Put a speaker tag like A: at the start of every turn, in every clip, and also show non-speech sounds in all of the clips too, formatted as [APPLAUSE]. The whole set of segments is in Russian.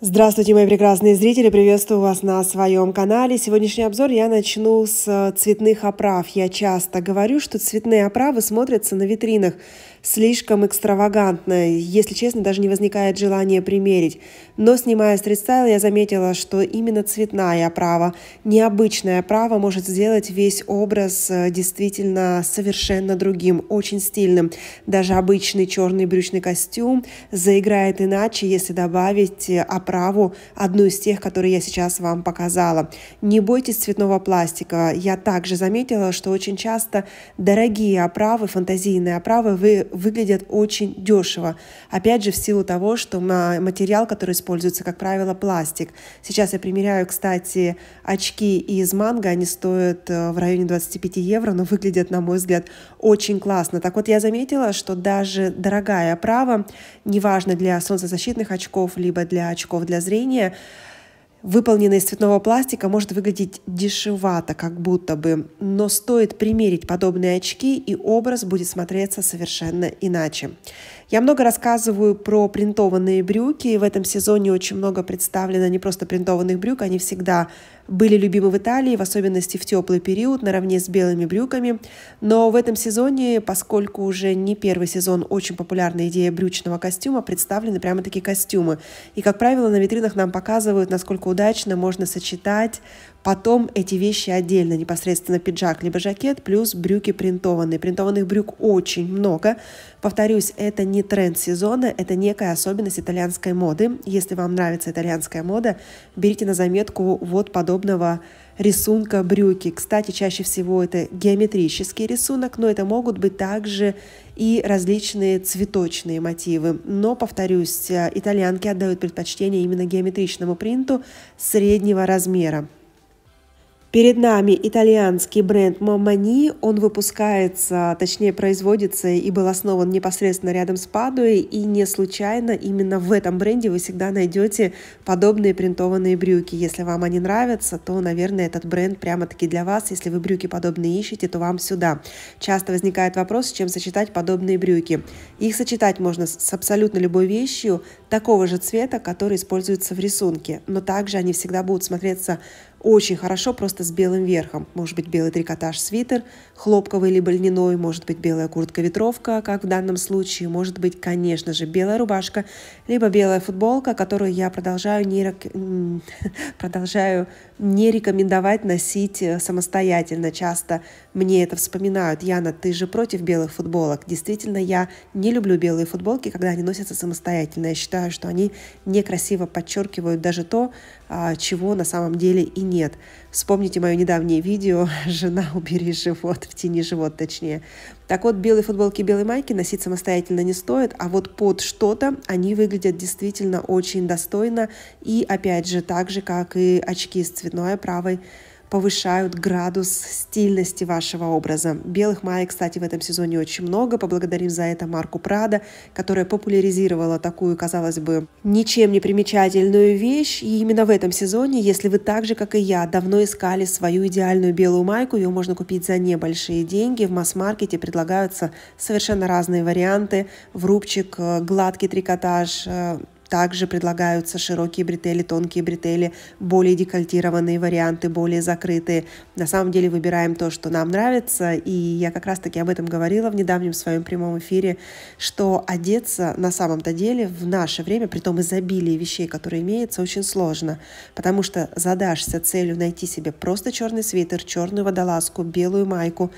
A: Здравствуйте, мои прекрасные зрители! Приветствую вас на своем канале. Сегодняшний обзор я начну с цветных оправ. Я часто говорю, что цветные оправы смотрятся на витринах слишком экстравагантно. Если честно, даже не возникает желания примерить. Но снимая стрит-стайл, я заметила, что именно цветная оправа, необычная оправа может сделать весь образ э, действительно совершенно другим, очень стильным. Даже обычный черный брючный костюм заиграет иначе, если добавить оправу э, оправу, одну из тех, которые я сейчас вам показала. Не бойтесь цветного пластика. Я также заметила, что очень часто дорогие оправы, фантазийные оправы вы, выглядят очень дешево. Опять же, в силу того, что материал, который используется, как правило, пластик. Сейчас я примеряю, кстати, очки из манго. Они стоят э, в районе 25 евро, но выглядят, на мой взгляд, очень классно. Так вот, я заметила, что даже дорогая оправа, неважно для солнцезащитных очков, либо для очков очков для зрения, выполненный из цветного пластика, может выглядеть дешевато, как будто бы, но стоит примерить подобные очки, и образ будет смотреться совершенно иначе. Я много рассказываю про принтованные брюки, в этом сезоне очень много представлено не просто принтованных брюк, они всегда были любимы в Италии, в особенности в теплый период, наравне с белыми брюками. Но в этом сезоне, поскольку уже не первый сезон, очень популярная идея брючного костюма, представлены прямо такие костюмы. И, как правило, на витринах нам показывают, насколько удачно можно сочетать Потом эти вещи отдельно, непосредственно пиджак либо жакет, плюс брюки принтованные. Принтованных брюк очень много. Повторюсь, это не тренд сезона, это некая особенность итальянской моды. Если вам нравится итальянская мода, берите на заметку вот подобного рисунка брюки. Кстати, чаще всего это геометрический рисунок, но это могут быть также и различные цветочные мотивы. Но, повторюсь, э, итальянки отдают предпочтение именно геометричному принту среднего размера. Перед нами итальянский бренд Мамани. Он выпускается, точнее производится и был основан непосредственно рядом с Падуей. И не случайно именно в этом бренде вы всегда найдете подобные принтованные брюки. Если вам они нравятся, то, наверное, этот бренд прямо-таки для вас. Если вы брюки подобные ищете, то вам сюда. Часто возникает вопрос, с чем сочетать подобные брюки. Их сочетать можно с абсолютно любой вещью такого же цвета, который используется в рисунке. Но также они всегда будут смотреться очень хорошо просто с белым верхом. Может быть белый трикотаж свитер, хлопковый либо льняной, может быть белая куртка-ветровка, как в данном случае, может быть, конечно же, белая рубашка, либо белая футболка, которую я продолжаю не, [LAUGHS] продолжаю не рекомендовать носить э, самостоятельно. Часто мне это вспоминают. Яна, ты же против белых футболок. Действительно, я не люблю белые футболки, когда они носятся самостоятельно. Я считаю, что они некрасиво подчеркивают даже то, а, чего на самом деле и нет. Вспомните мое недавнее видео [LAUGHS] «Жена, убери живот», в тени живот точнее. Так вот, белые футболки и белые майки носить самостоятельно не стоит, а вот под что-то они выглядят действительно очень достойно и, опять же, так же, как и очки с цветной оправой повышают градус стильности вашего образа. Белых маек, кстати, в этом сезоне очень много. Поблагодарим за это марку Прада, которая популяризировала такую, казалось бы, ничем не примечательную вещь. И именно в этом сезоне, если вы так же, как и я, давно искали свою идеальную белую майку, ее можно купить за небольшие деньги. В масс-маркете предлагаются совершенно разные варианты. В рубчик, э, гладкий трикотаж, э, также предлагаются широкие бретели, тонкие бретели, более декольтированные варианты, более закрытые. На самом деле выбираем то, что нам нравится, и я как раз-таки об этом говорила в недавнем своем прямом эфире, что одеться на самом-то деле в наше время, при том изобилии вещей, которые имеется, очень сложно, потому что задашься целью найти себе просто черный свитер, черную водолазку, белую майку,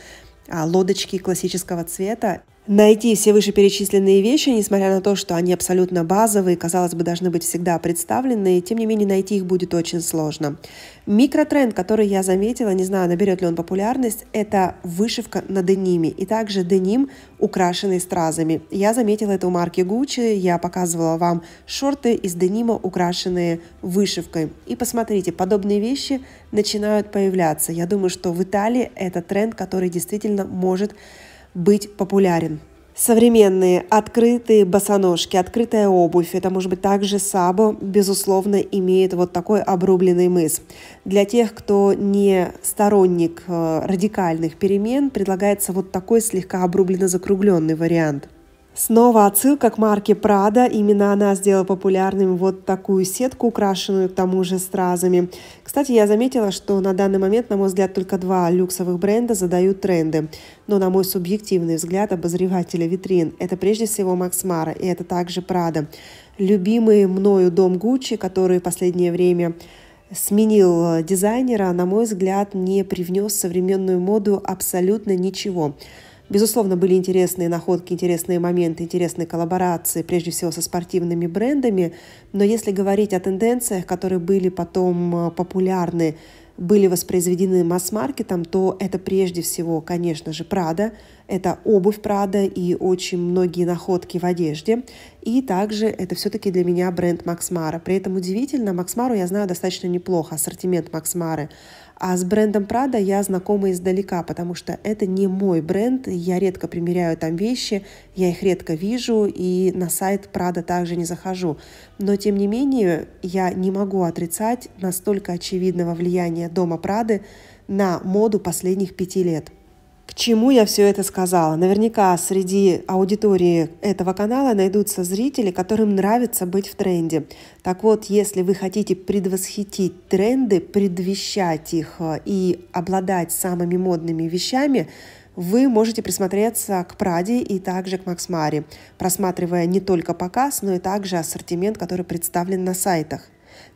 A: а лодочки классического цвета Найти все вышеперечисленные вещи, несмотря на то, что они абсолютно базовые, казалось бы, должны быть всегда представлены, тем не менее найти их будет очень сложно. Микротренд, который я заметила, не знаю, наберет ли он популярность, это вышивка на дениме и также деним, украшенный стразами. Я заметила это у марки Gucci, я показывала вам шорты из денима, украшенные вышивкой. И посмотрите, подобные вещи начинают появляться. Я думаю, что в Италии это тренд, который действительно может быть популярен. Современные открытые босоножки, открытая обувь, это может быть также сабо, безусловно, имеет вот такой обрубленный мыс. Для тех, кто не сторонник э, радикальных перемен, предлагается вот такой слегка обрубленно закругленный вариант – Снова отсылка к марке Prada. Именно она сделала популярным вот такую сетку, украшенную к тому же стразами. Кстати, я заметила, что на данный момент, на мой взгляд, только два люксовых бренда задают тренды. Но на мой субъективный взгляд обозревателя витрин, это прежде всего Макс Мара и это также Prada. Любимый мною дом Гуччи, который в последнее время сменил дизайнера, на мой взгляд, не привнес в современную моду абсолютно ничего. Безусловно, были интересные находки, интересные моменты, интересные коллаборации, прежде всего со спортивными брендами. Но если говорить о тенденциях, которые были потом э, популярны, были воспроизведены масс-маркетом, то это прежде всего, конечно же, Прада, это обувь Прада и очень многие находки в одежде. И также это все-таки для меня бренд Максмара. При этом удивительно, Максмару я знаю достаточно неплохо, ассортимент Максмары. А с брендом Prada я знакома издалека, потому что это не мой бренд, я редко примеряю там вещи, я их редко вижу, и на сайт Prada также не захожу. Но, тем не менее, я не могу отрицать настолько очевидного влияния дома Прады на моду последних пяти лет – к чему я все это сказала? Наверняка среди аудитории этого канала найдутся зрители, которым нравится быть в тренде. Так вот, если вы хотите предвосхитить тренды, предвещать их э, и обладать самыми модными вещами, вы можете присмотреться к Праде и также к Максмаре, просматривая не только показ, но и также ассортимент, который представлен на сайтах.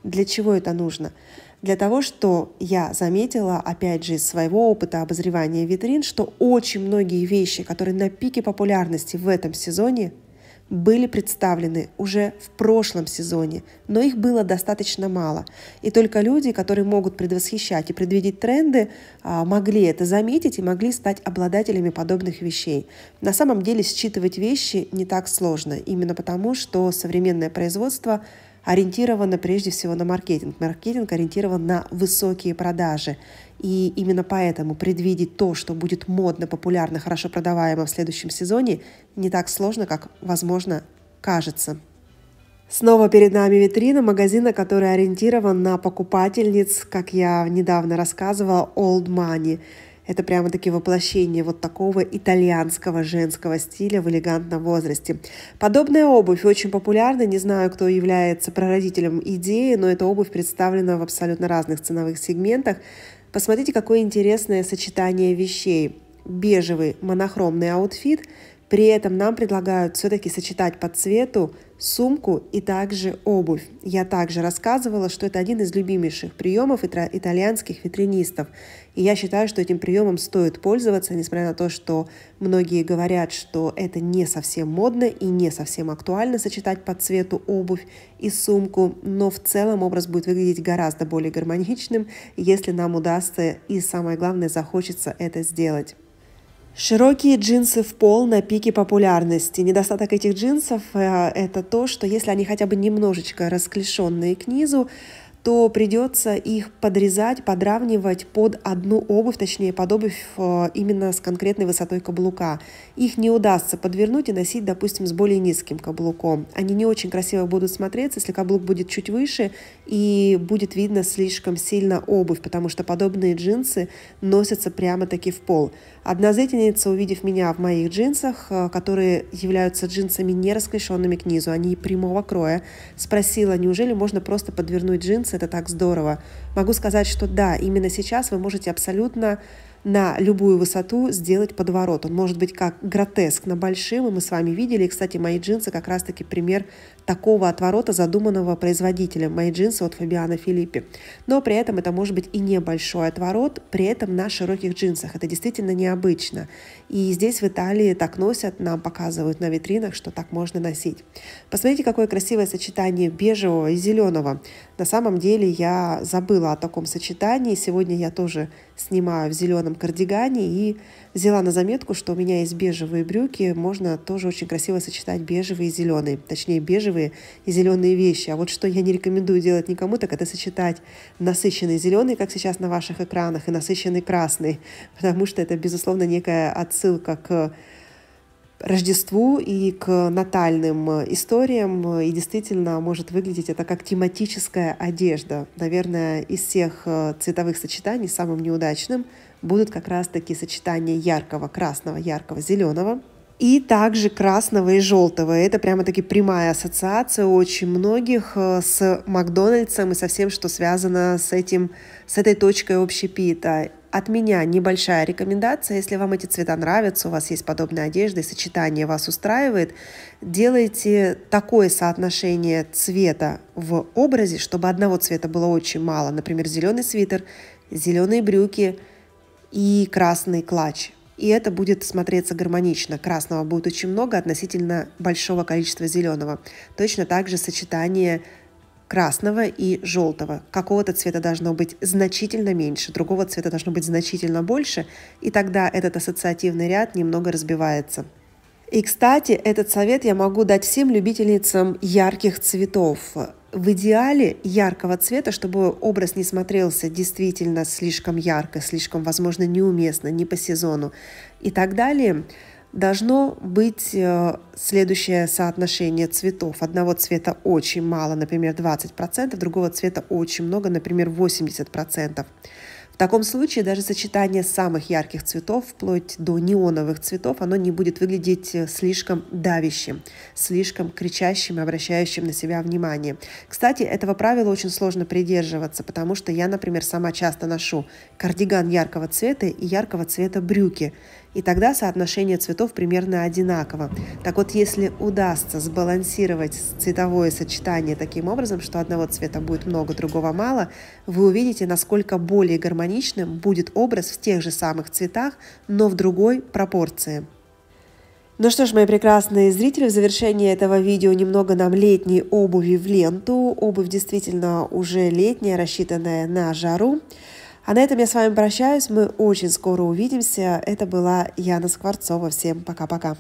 A: Для чего это нужно? для того, что я заметила, опять же, из своего опыта обозревания витрин, что очень многие вещи, которые на пике популярности в этом сезоне, были представлены уже в прошлом сезоне, но их было достаточно мало. И только люди, которые могут предвосхищать и предвидеть тренды, а, могли это заметить и могли стать обладателями подобных вещей. На самом деле считывать вещи не так сложно, именно потому что современное производство – ориентирована прежде всего на маркетинг. Маркетинг ориентирован на высокие продажи. И именно поэтому предвидеть то, что будет модно, популярно, хорошо продаваемо в следующем сезоне, не так сложно, как, возможно, кажется. Снова перед нами витрина магазина, который ориентирован на покупательниц, как я недавно рассказывала, Old Money – это прямо-таки воплощение вот такого итальянского женского стиля в элегантном возрасте. Подобная обувь очень популярна, не знаю, кто является прародителем идеи, но эта обувь представлена в абсолютно разных ценовых сегментах. Посмотрите, какое интересное сочетание вещей. Бежевый монохромный аутфит – при этом нам предлагают все-таки сочетать по цвету сумку и также обувь. Я также рассказывала, что это один из любимейших приемов итальянских витринистов. И я считаю, что этим приемом стоит пользоваться, несмотря на то, что многие говорят, что это не совсем модно и не совсем актуально сочетать по цвету обувь и сумку, но в целом образ будет выглядеть гораздо более гармоничным, если нам удастся и, самое главное, захочется это сделать. Широкие джинсы в пол на пике популярности. Недостаток этих джинсов э, – это то, что если они хотя бы немножечко расклешенные к низу, то придется их подрезать, подравнивать под одну обувь, точнее под обувь э, именно с конкретной высотой каблука. Их не удастся подвернуть и носить, допустим, с более низким каблуком. Они не очень красиво будут смотреться, если каблук будет чуть выше и будет видно слишком сильно обувь, потому что подобные джинсы носятся прямо-таки в пол. Одна зрительница, увидев меня в моих джинсах, э, которые являются джинсами не расклешенными к низу, они прямого кроя, спросила, неужели можно просто подвернуть джинсы это так здорово. Могу сказать, что да, именно сейчас вы можете абсолютно на любую высоту сделать подворот. Он может быть как на большим, и мы с вами видели. И, кстати, мои джинсы как раз-таки пример такого отворота, задуманного производителем. Мои джинсы от Фабиана Филиппи. Но при этом это может быть и небольшой отворот, при этом на широких джинсах. Это действительно необычно. И здесь в Италии так носят, нам показывают на витринах, что так можно носить. Посмотрите, какое красивое сочетание бежевого и зеленого. На самом деле я забыла о таком сочетании. Сегодня я тоже снимаю в зеленом кардигане и взяла на заметку, что у меня есть бежевые брюки, можно тоже очень красиво сочетать бежевые и зеленые, точнее бежевые и зеленые вещи. А вот что я не рекомендую делать никому, так это сочетать насыщенный зеленый, как сейчас на ваших экранах, и насыщенный красный, [LAUGHS] потому что это, безусловно, некая отсылка к Рождеству и к натальным э, историям. И действительно может выглядеть это как тематическая одежда. Наверное, из всех э, цветовых сочетаний самым неудачным будут как раз-таки сочетания яркого красного, яркого зеленого. И также красного и желтого. Это прямо-таки прямая ассоциация очень многих э, с Макдональдсом и со всем, что связано с, этим, с этой точкой общепита. От меня небольшая рекомендация. Если вам эти цвета нравятся, у вас есть подобная одежда и сочетание вас устраивает, делайте такое соотношение цвета в образе, чтобы одного цвета было очень мало. Например, зеленый свитер, зеленые брюки и красный клатч. И это будет смотреться гармонично. Красного будет очень много относительно большого количества зеленого. Точно так же сочетание красного и желтого. Какого-то цвета должно быть значительно меньше, другого цвета должно быть значительно больше, и тогда этот ассоциативный ряд немного разбивается. И, кстати, этот совет я могу дать всем любительницам ярких цветов. В идеале яркого цвета, чтобы образ не смотрелся действительно слишком ярко, слишком, возможно, неуместно, не по сезону и так далее – должно быть э, следующее соотношение цветов. Одного цвета очень мало, например, 20%, другого цвета очень много, например, 80%. В таком случае даже сочетание самых ярких цветов, вплоть до неоновых цветов, оно не будет выглядеть э, слишком давящим, слишком кричащим обращающим на себя внимание. Кстати, этого правила очень сложно придерживаться, потому что я, например, сама часто ношу кардиган яркого цвета и яркого цвета брюки и тогда соотношение цветов примерно одинаково. Так вот, если удастся сбалансировать цветовое сочетание таким образом, что одного цвета будет много, другого мало, вы увидите, насколько более гармоничным будет образ в тех же самых цветах, но в другой пропорции. Ну что ж, мои прекрасные зрители, в завершении этого видео немного нам летней обуви в ленту. Обувь действительно уже летняя, рассчитанная на жару. А на этом я с вами прощаюсь. Мы очень скоро увидимся. Это была Яна Скворцова. Всем пока-пока.